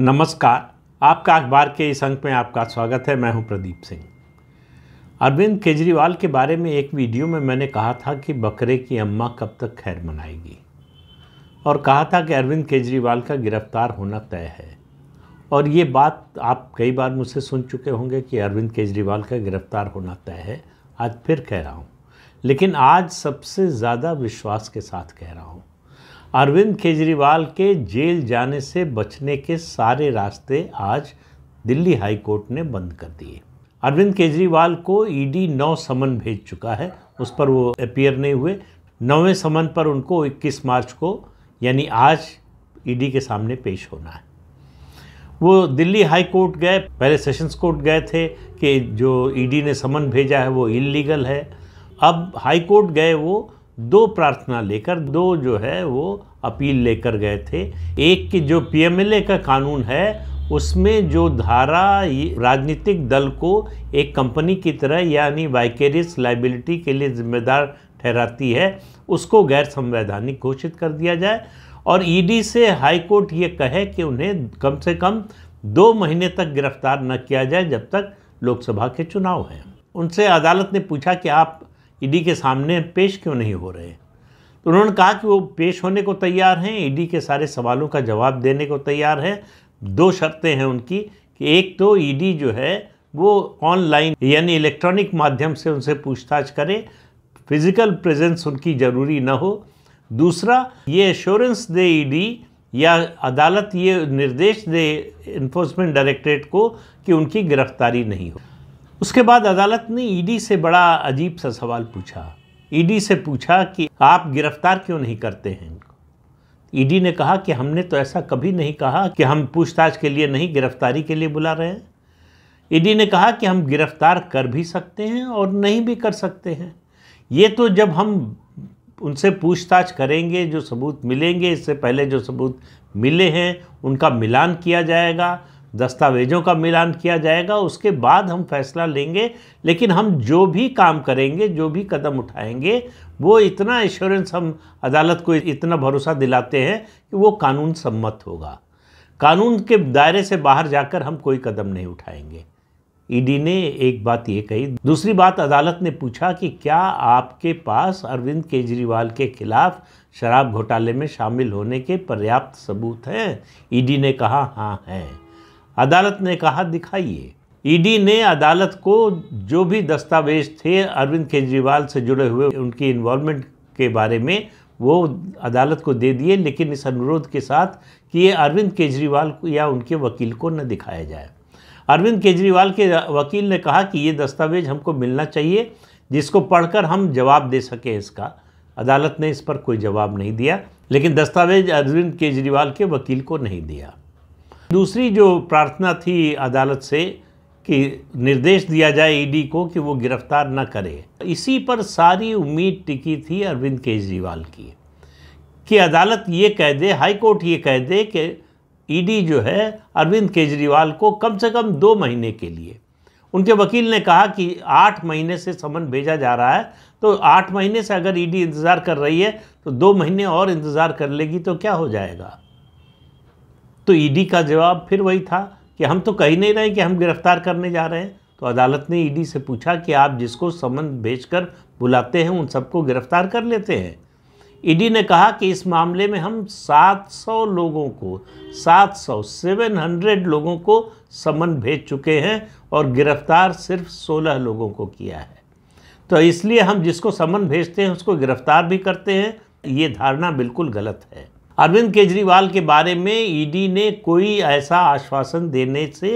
नमस्कार आपका अखबार के इस अंक में आपका स्वागत है मैं हूं प्रदीप सिंह अरविंद केजरीवाल के बारे में एक वीडियो में मैंने कहा था कि बकरे की अम्मा कब तक खैर मनाएगी और कहा था कि अरविंद केजरीवाल का गिरफ्तार होना तय है और ये बात आप कई बार मुझसे सुन चुके होंगे कि अरविंद केजरीवाल का गिरफ्तार होना तय है आज फिर कह रहा हूँ लेकिन आज सबसे ज़्यादा विश्वास के साथ कह रहा हूँ अरविंद केजरीवाल के जेल जाने से बचने के सारे रास्ते आज दिल्ली हाई कोर्ट ने बंद कर दिए अरविंद केजरीवाल को ईडी नौ समन भेज चुका है उस पर वो अपियर नहीं हुए नौवें समन पर उनको 21 मार्च को यानी आज ईडी के सामने पेश होना है वो दिल्ली हाई कोर्ट गए पहले सेशंस कोर्ट गए थे कि जो ईडी ने समन भेजा है वो इलीगल है अब हाई कोर्ट गए वो दो प्रार्थना लेकर दो जो है वो अपील लेकर गए थे एक की जो पीएमएलए का कानून है उसमें जो धारा राजनीतिक दल को एक कंपनी की तरह यानी वाइकेरियस लाइबिलिटी के लिए जिम्मेदार ठहराती है उसको गैर संवैधानिक घोषित कर दिया जाए और ईडी e से हाईकोर्ट ये कहे कि उन्हें कम से कम दो महीने तक गिरफ्तार न किया जाए जब तक लोकसभा के चुनाव हैं उनसे अदालत ने पूछा कि आप ईडी e के सामने पेश क्यों नहीं हो रहे तो उन्होंने कहा कि वो पेश होने को तैयार हैं ईडी के सारे सवालों का जवाब देने को तैयार हैं दो शर्तें हैं उनकी कि एक तो ईडी जो है वो ऑनलाइन यानी इलेक्ट्रॉनिक माध्यम से उनसे पूछताछ करे फिजिकल प्रेजेंस उनकी ज़रूरी ना हो दूसरा ये एश्योरेंस दे ईडी या अदालत ये निर्देश दे इन्फोर्समेंट डायरेक्टरेट को कि उनकी गिरफ्तारी नहीं हो उसके बाद अदालत ने ईडी से बड़ा अजीब सा सवाल पूछा ईडी से पूछा कि आप गिरफ्तार क्यों नहीं करते हैं इनको ईडी ने कहा कि हमने तो ऐसा कभी नहीं कहा कि हम पूछताछ के लिए नहीं गिरफ्तारी के लिए बुला रहे हैं ईडी ने कहा कि हम गिरफ्तार कर भी सकते हैं और नहीं भी कर सकते हैं ये तो जब हम उनसे पूछताछ करेंगे जो सबूत मिलेंगे इससे पहले जो सबूत मिले हैं उनका मिलान किया जाएगा दस्तावेजों का मिलान किया जाएगा उसके बाद हम फैसला लेंगे लेकिन हम जो भी काम करेंगे जो भी कदम उठाएंगे वो इतना एश्योरेंस हम अदालत को इतना भरोसा दिलाते हैं कि वो कानून सम्मत होगा कानून के दायरे से बाहर जाकर हम कोई कदम नहीं उठाएंगे ईडी ने एक बात ये कही दूसरी बात अदालत ने पूछा कि क्या आपके पास अरविंद केजरीवाल के खिलाफ शराब घोटाले में शामिल होने के पर्याप्त सबूत हैं ईडी ने कहा हाँ हैं अदालत ने कहा दिखाइए ईडी ने अदालत को जो भी दस्तावेज थे अरविंद केजरीवाल से जुड़े हुए उनकी इन्वॉल्वमेंट के बारे में वो अदालत को दे दिए लेकिन इस अनुरोध के साथ कि ये अरविंद केजरीवाल या उनके वकील को न दिखाया जाए अरविंद केजरीवाल के वकील ने कहा कि ये दस्तावेज हमको मिलना चाहिए जिसको पढ़कर हम जवाब दे सकें इसका अदालत ने इस पर कोई जवाब नहीं दिया लेकिन दस्तावेज अरविंद केजरीवाल के वकील को नहीं दिया दूसरी जो प्रार्थना थी अदालत से कि निर्देश दिया जाए ईडी को कि वो गिरफ्तार न करे इसी पर सारी उम्मीद टिकी थी अरविंद केजरीवाल की कि अदालत ये कह दे हाई कोर्ट ये कह दे कि ईडी जो है अरविंद केजरीवाल को कम से कम दो महीने के लिए उनके वकील ने कहा कि आठ महीने से समन भेजा जा रहा है तो आठ महीने से अगर ईडी इंतज़ार कर रही है तो दो महीने और इंतज़ार कर लेगी तो क्या हो जाएगा तो ईडी e का जवाब फिर वही था कि हम तो कह ही नहीं रहे कि हम गिरफ्तार करने जा रहे हैं तो अदालत ने ईडी e से पूछा कि आप जिसको समन भेजकर बुलाते हैं उन सबको गिरफ्तार कर लेते हैं ईडी e ने कहा कि इस मामले में हम 700 लोगों को 700 700 लोगों को समन भेज चुके हैं और गिरफ्तार सिर्फ 16 लोगों को किया है तो इसलिए हम जिसको समन भेजते हैं उसको गिरफ्तार भी करते हैं ये धारणा बिल्कुल गलत है अरविंद केजरीवाल के बारे में ईडी ने कोई ऐसा आश्वासन देने से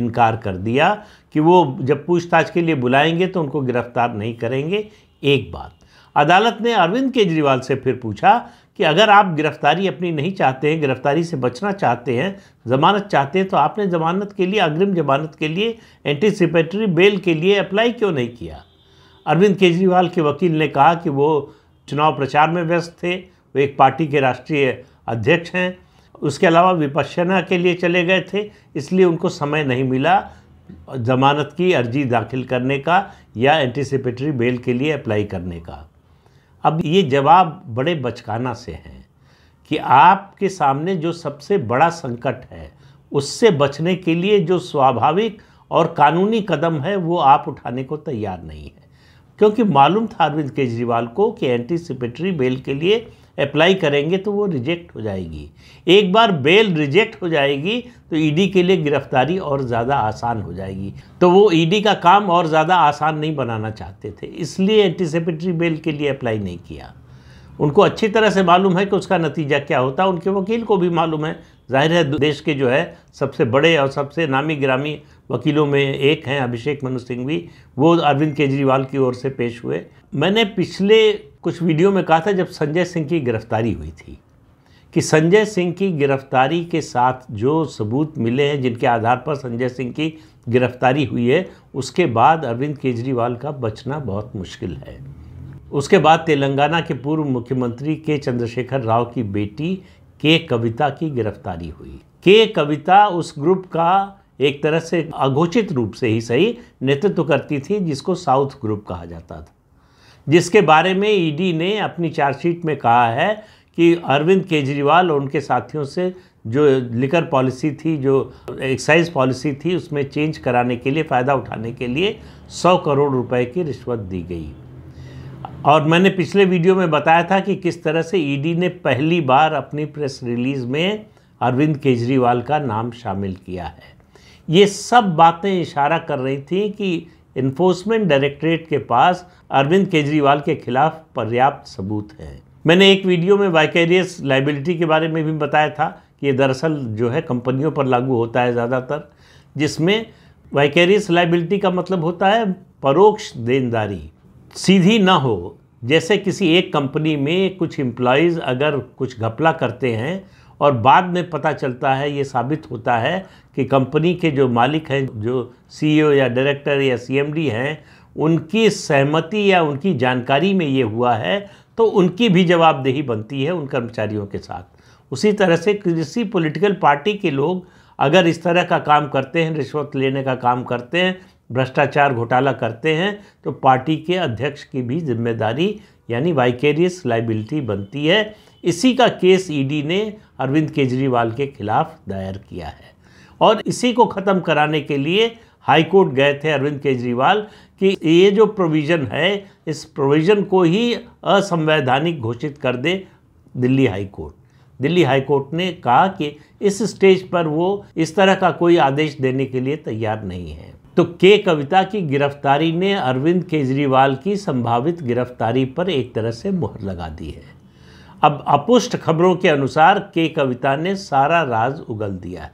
इनकार कर दिया कि वो जब पूछताछ के लिए बुलाएंगे तो उनको गिरफ्तार नहीं करेंगे एक बात अदालत ने अरविंद केजरीवाल से फिर पूछा कि अगर आप गिरफ्तारी अपनी नहीं चाहते हैं गिरफ्तारी से बचना चाहते हैं ज़मानत चाहते हैं तो आपने ज़मानत के लिए अग्रिम ज़मानत के लिए एंटीसिपेटरी बेल के लिए अप्लाई क्यों नहीं किया अरविंद केजरीवाल के वकील ने कहा कि वो चुनाव प्रचार में व्यस्त थे वे एक पार्टी के राष्ट्रीय अध्यक्ष हैं उसके अलावा विपक्षना के लिए चले गए थे इसलिए उनको समय नहीं मिला जमानत की अर्जी दाखिल करने का या एंटीसिपेटरी बेल के लिए अप्लाई करने का अब ये जवाब बड़े बचकाना से हैं कि आपके सामने जो सबसे बड़ा संकट है उससे बचने के लिए जो स्वाभाविक और कानूनी कदम है वो आप उठाने को तैयार नहीं है क्योंकि मालूम था अरविंद केजरीवाल को कि एंटीसिपेटरी बेल के लिए अप्लाई करेंगे तो वो रिजेक्ट हो जाएगी एक बार बेल रिजेक्ट हो जाएगी तो ईडी e के लिए गिरफ्तारी और ज़्यादा आसान हो जाएगी तो वो ईडी e का काम और ज़्यादा आसान नहीं बनाना चाहते थे इसलिए एंटीसिपेटरी बेल के लिए अप्लाई नहीं किया उनको अच्छी तरह से मालूम है कि उसका नतीजा क्या होता उनके वकील को भी मालूम है जाहिर है देश के जो है सबसे बड़े और सबसे नामी ग्रामी वकीलों में एक हैं अभिषेक मनु सिंह भी वो अरविंद केजरीवाल की ओर से पेश हुए मैंने पिछले कुछ वीडियो में कहा था जब संजय सिंह की गिरफ्तारी हुई थी कि संजय सिंह की गिरफ्तारी के साथ जो सबूत मिले हैं जिनके आधार पर संजय सिंह की गिरफ्तारी हुई है उसके बाद अरविंद केजरीवाल का बचना बहुत मुश्किल है उसके बाद तेलंगाना के पूर्व मुख्यमंत्री के चंद्रशेखर राव की बेटी के कविता की गिरफ्तारी हुई के कविता उस ग्रुप का एक तरह से अघोषित रूप से ही सही नेतृत्व करती थी जिसको साउथ ग्रुप कहा जाता था जिसके बारे में ईडी e ने अपनी चार्जशीट में कहा है कि अरविंद केजरीवाल और उनके साथियों से जो लिकर पॉलिसी थी जो एक्साइज पॉलिसी थी उसमें चेंज कराने के लिए फ़ायदा उठाने के लिए 100 करोड़ रुपए की रिश्वत दी गई और मैंने पिछले वीडियो में बताया था कि किस तरह से ईडी e ने पहली बार अपनी प्रेस रिलीज़ में अरविंद केजरीवाल का नाम शामिल किया है ये सब बातें इशारा कर रही थी कि इन्फोर्समेंट डायरेक्टरेट के पास अरविंद केजरीवाल के खिलाफ पर्याप्त सबूत हैं मैंने एक वीडियो में वाइकेरियस लाइबिलिटी के बारे में भी बताया था कि ये दरअसल जो है कंपनियों पर लागू होता है ज़्यादातर जिसमें वाइकेरियस लाइबिलिटी का मतलब होता है परोक्ष देनदारी सीधी ना हो जैसे किसी एक कंपनी में कुछ एम्प्लॉयज़ अगर कुछ घपला करते हैं और बाद में पता चलता है ये साबित होता है कि कंपनी के जो मालिक हैं जो सीईओ e या डायरेक्टर या सीएमडी हैं उनकी सहमति या उनकी जानकारी में ये हुआ है तो उनकी भी जवाबदेही बनती है उन कर्मचारियों के साथ उसी तरह से किसी पॉलिटिकल पार्टी के लोग अगर इस तरह का काम करते हैं रिश्वत लेने का काम करते हैं भ्रष्टाचार घोटाला करते हैं तो पार्टी के अध्यक्ष की भी जिम्मेदारी यानी वाइकेरियस लाइबिलिटी बनती है इसी का केस ईडी e ने अरविंद केजरीवाल के खिलाफ दायर किया है और इसी को ख़त्म कराने के लिए हाईकोर्ट गए थे अरविंद केजरीवाल कि ये जो प्रोविज़न है इस प्रोविज़न को ही असंवैधानिक घोषित कर दे दिल्ली हाईकोर्ट दिल्ली हाईकोर्ट ने कहा कि इस स्टेज पर वो इस तरह का कोई आदेश देने के लिए तैयार नहीं है तो के कविता की गिरफ्तारी ने अरविंद केजरीवाल की संभावित गिरफ्तारी पर एक तरह से मुहर लगा दी है अब अपुष्ट खबरों के अनुसार के कविता ने सारा राज उगल दिया है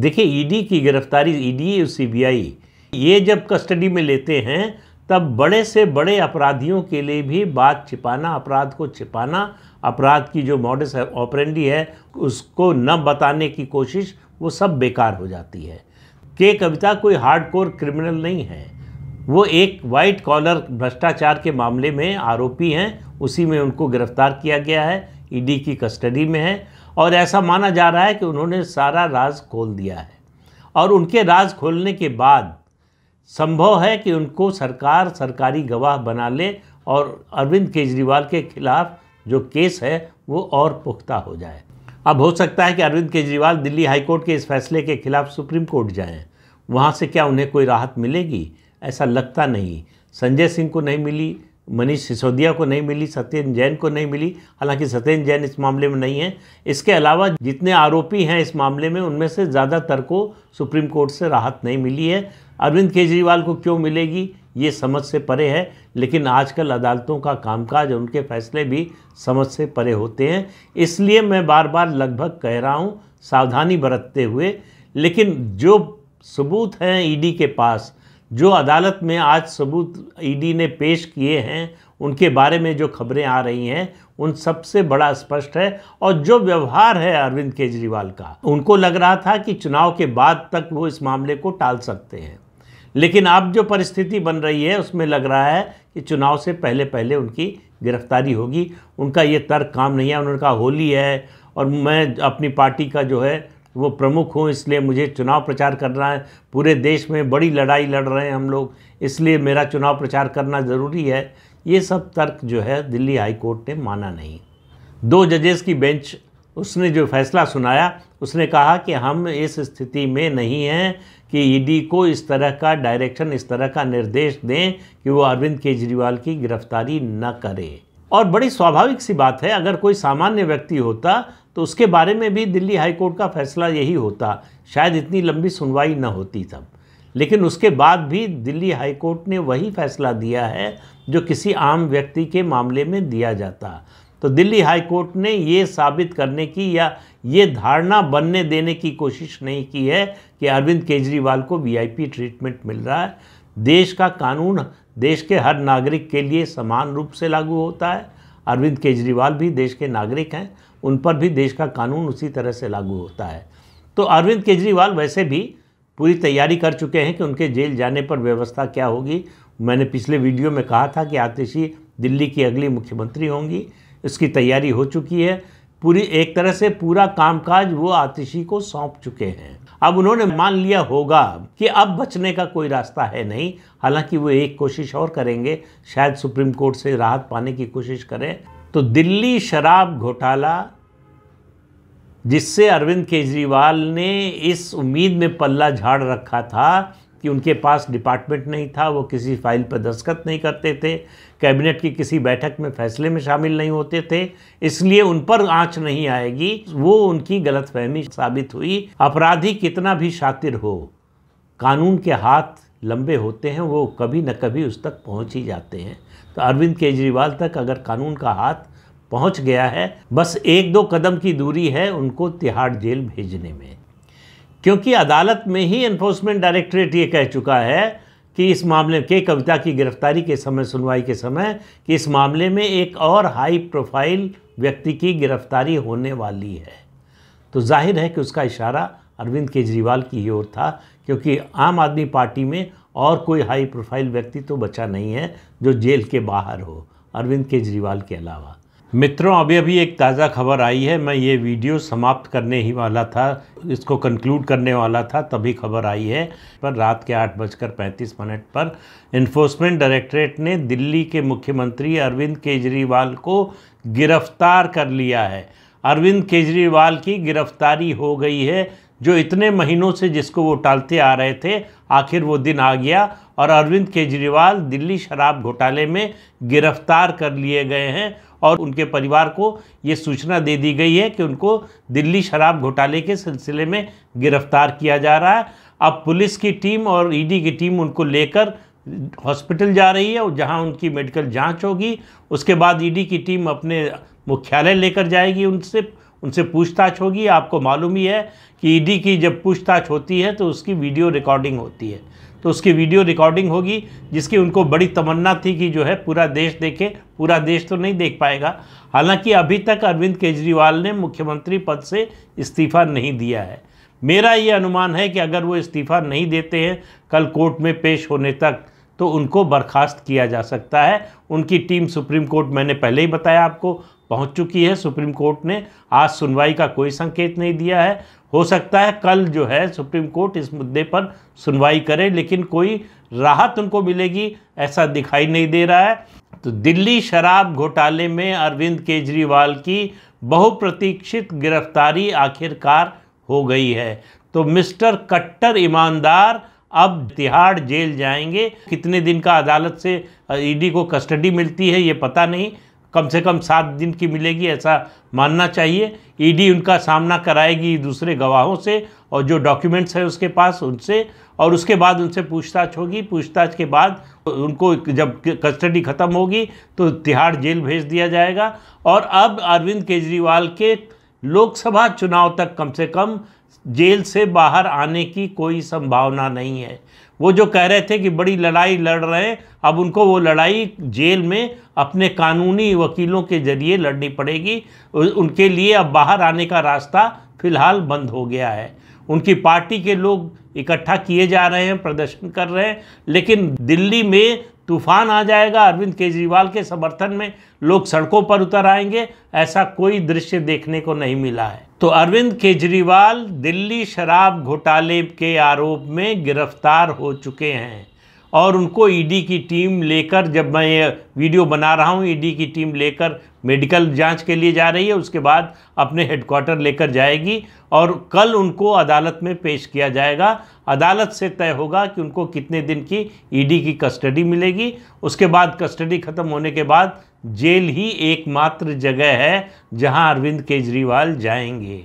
देखिए ईडी e की गिरफ्तारी ईडी e और सीबीआई ये जब कस्टडी में लेते हैं तब बड़े से बड़े अपराधियों के लिए भी बात छिपाना अपराध को छिपाना अपराध की जो मॉडस है ऑपरेंडी है उसको न बताने की कोशिश वो सब बेकार हो जाती है के कविता कोई हार्डकोर क्रिमिनल नहीं है वो एक वाइट कॉलर भ्रष्टाचार के मामले में आरोपी हैं उसी में उनको गिरफ्तार किया गया है ईडी e की कस्टडी में है और ऐसा माना जा रहा है कि उन्होंने सारा राज खोल दिया है और उनके राज खोलने के बाद संभव है कि उनको सरकार सरकारी गवाह बना ले और अरविंद केजरीवाल के खिलाफ जो केस है वो और पुख्ता हो जाए अब हो सकता है कि अरविंद केजरीवाल दिल्ली हाईकोर्ट के इस फैसले के खिलाफ सुप्रीम कोर्ट जाएं वहाँ से क्या उन्हें कोई राहत मिलेगी ऐसा लगता नहीं संजय सिंह को नहीं मिली मनीष सिसोदिया को नहीं मिली सत्येन जैन को नहीं मिली हालांकि सत्येन जैन इस मामले में नहीं है इसके अलावा जितने आरोपी हैं इस मामले में उनमें से ज़्यादातर को सुप्रीम कोर्ट से राहत नहीं मिली है अरविंद केजरीवाल को क्यों मिलेगी ये समझ से परे है लेकिन आजकल अदालतों का कामकाज और उनके फैसले भी समझ से परे होते हैं इसलिए मैं बार बार लगभग कह रहा हूँ सावधानी बरतते हुए लेकिन जो सबूत हैं ईडी के पास जो अदालत में आज सबूत ईडी e ने पेश किए हैं उनके बारे में जो खबरें आ रही हैं उन सबसे बड़ा स्पष्ट है और जो व्यवहार है अरविंद केजरीवाल का उनको लग रहा था कि चुनाव के बाद तक वो इस मामले को टाल सकते हैं लेकिन अब जो परिस्थिति बन रही है उसमें लग रहा है कि चुनाव से पहले पहले उनकी गिरफ्तारी होगी उनका ये तर्क काम नहीं है उन्होंने कहा होली है और मैं अपनी पार्टी का जो है वो प्रमुख हूँ इसलिए मुझे चुनाव प्रचार करना है पूरे देश में बड़ी लड़ाई लड़ रहे हैं हम लोग इसलिए मेरा चुनाव प्रचार करना ज़रूरी है ये सब तर्क जो है दिल्ली हाई कोर्ट ने माना नहीं दो जजेस की बेंच उसने जो फैसला सुनाया उसने कहा कि हम इस स्थिति में नहीं हैं कि ईडी को इस तरह का डायरेक्शन इस तरह का निर्देश दें कि वो अरविंद केजरीवाल की गिरफ्तारी न करे और बड़ी स्वाभाविक सी बात है अगर कोई सामान्य व्यक्ति होता तो उसके बारे में भी दिल्ली हाईकोर्ट का फैसला यही होता शायद इतनी लंबी सुनवाई न होती तब लेकिन उसके बाद भी दिल्ली हाईकोर्ट ने वही फैसला दिया है जो किसी आम व्यक्ति के मामले में दिया जाता तो दिल्ली हाईकोर्ट ने ये साबित करने की या ये धारणा बनने देने की कोशिश नहीं की है कि अरविंद केजरीवाल को वीआईपी ट्रीटमेंट मिल रहा है देश का कानून देश के हर नागरिक के लिए समान रूप से लागू होता है अरविंद केजरीवाल भी देश के नागरिक हैं उन पर भी देश का कानून उसी तरह से लागू होता है तो अरविंद केजरीवाल वैसे भी पूरी तैयारी कर चुके हैं कि उनके जेल जाने पर व्यवस्था क्या होगी मैंने पिछले वीडियो में कहा था कि आतिशी दिल्ली की अगली मुख्यमंत्री होंगी इसकी तैयारी हो चुकी है पूरी एक तरह से पूरा कामकाज वो आतिशी को सौंप चुके हैं अब उन्होंने मान लिया होगा कि अब बचने का कोई रास्ता है नहीं हालांकि वो एक कोशिश और करेंगे शायद सुप्रीम कोर्ट से राहत पाने की कोशिश करें तो दिल्ली शराब घोटाला जिससे अरविंद केजरीवाल ने इस उम्मीद में पल्ला झाड़ रखा था कि उनके पास डिपार्टमेंट नहीं था वो किसी फाइल पर दस्तखत नहीं करते थे कैबिनेट की किसी बैठक में फैसले में शामिल नहीं होते थे इसलिए उन पर आंच नहीं आएगी वो उनकी गलतफहमी साबित हुई अपराधी कितना भी शातिर हो कानून के हाथ लंबे होते हैं वो कभी न कभी उस तक पहुँच ही जाते हैं तो अरविंद केजरीवाल तक अगर कानून का हाथ पहुंच गया है बस एक दो कदम की दूरी है उनको तिहाड़ जेल भेजने में क्योंकि अदालत में ही इन्फोर्समेंट डायरेक्टरेट ये कह चुका है कि इस मामले के कविता की गिरफ्तारी के समय सुनवाई के समय कि इस मामले में एक और हाई प्रोफाइल व्यक्ति की गिरफ्तारी होने वाली है तो जाहिर है कि उसका इशारा अरविंद केजरीवाल की ही ओर था क्योंकि आम आदमी पार्टी में और कोई हाई प्रोफाइल व्यक्ति तो बचा नहीं है जो जेल के बाहर हो अरविंद केजरीवाल के अलावा मित्रों अभी अभी एक ताज़ा खबर आई है मैं ये वीडियो समाप्त करने ही वाला था इसको कंक्लूड करने वाला था तभी खबर आई है पर रात के आठ बजकर पैंतीस मिनट पर इन्फोर्समेंट डायरेक्टरेट ने दिल्ली के मुख्यमंत्री अरविंद केजरीवाल को गिरफ्तार कर लिया है अरविंद केजरीवाल की गिरफ्तारी हो गई है जो इतने महीनों से जिसको वो टालते आ रहे थे आखिर वो दिन आ गया और अरविंद केजरीवाल दिल्ली शराब घोटाले में गिरफ्तार कर लिए गए हैं और उनके परिवार को ये सूचना दे दी गई है कि उनको दिल्ली शराब घोटाले के सिलसिले में गिरफ्तार किया जा रहा है अब पुलिस की टीम और ईडी की टीम उनको लेकर हॉस्पिटल जा रही है और जहां उनकी मेडिकल जांच होगी उसके बाद ईडी की टीम अपने मुख्यालय लेकर जाएगी उनसे उनसे पूछताछ होगी आपको मालूम ही है कि ईडी की जब पूछताछ होती है तो उसकी वीडियो रिकॉर्डिंग होती है तो उसकी वीडियो रिकॉर्डिंग होगी जिसकी उनको बड़ी तमन्ना थी कि जो है पूरा देश देखे पूरा देश तो नहीं देख पाएगा हालांकि अभी तक अरविंद केजरीवाल ने मुख्यमंत्री पद से इस्तीफा नहीं दिया है मेरा ये अनुमान है कि अगर वो इस्तीफा नहीं देते हैं कल कोर्ट में पेश होने तक तो उनको बर्खास्त किया जा सकता है उनकी टीम सुप्रीम कोर्ट मैंने पहले ही बताया आपको पहुंच चुकी है सुप्रीम कोर्ट ने आज सुनवाई का कोई संकेत नहीं दिया है हो सकता है कल जो है सुप्रीम कोर्ट इस मुद्दे पर सुनवाई करे लेकिन कोई राहत उनको मिलेगी ऐसा दिखाई नहीं दे रहा है तो दिल्ली शराब घोटाले में अरविंद केजरीवाल की बहुप्रतीक्षित गिरफ्तारी आखिरकार हो गई है तो मिस्टर कट्टर ईमानदार अब तिहाड़ जेल जाएंगे कितने दिन का अदालत से ईडी को कस्टडी मिलती है ये पता नहीं कम से कम सात दिन की मिलेगी ऐसा मानना चाहिए ईडी e उनका सामना कराएगी दूसरे गवाहों से और जो डॉक्यूमेंट्स हैं उसके पास उनसे और उसके बाद उनसे पूछताछ होगी पूछताछ के बाद उनको जब कस्टडी ख़त्म होगी तो तिहाड़ जेल भेज दिया जाएगा और अब अरविंद केजरीवाल के लोकसभा चुनाव तक कम से कम जेल से बाहर आने की कोई संभावना नहीं है वो जो कह रहे थे कि बड़ी लड़ाई लड़ रहे हैं अब उनको वो लड़ाई जेल में अपने कानूनी वकीलों के ज़रिए लड़नी पड़ेगी उनके लिए अब बाहर आने का रास्ता फिलहाल बंद हो गया है उनकी पार्टी के लोग इकट्ठा किए जा रहे हैं प्रदर्शन कर रहे हैं लेकिन दिल्ली में तूफान आ जाएगा अरविंद केजरीवाल के समर्थन में लोग सड़कों पर उतर आएंगे ऐसा कोई दृश्य देखने को नहीं मिला है तो अरविंद केजरीवाल दिल्ली शराब घोटाले के आरोप में गिरफ्तार हो चुके हैं और उनको ईडी e की टीम लेकर जब मैं ये वीडियो बना रहा हूँ ईडी e की टीम लेकर मेडिकल जांच के लिए जा रही है उसके बाद अपने हेडक्वार्टर लेकर जाएगी और कल उनको अदालत में पेश किया जाएगा अदालत से तय होगा कि उनको कितने दिन की ईडी e की कस्टडी मिलेगी उसके बाद कस्टडी ख़त्म होने के बाद जेल ही एकमात्र जगह है जहाँ अरविंद केजरीवाल जाएंगे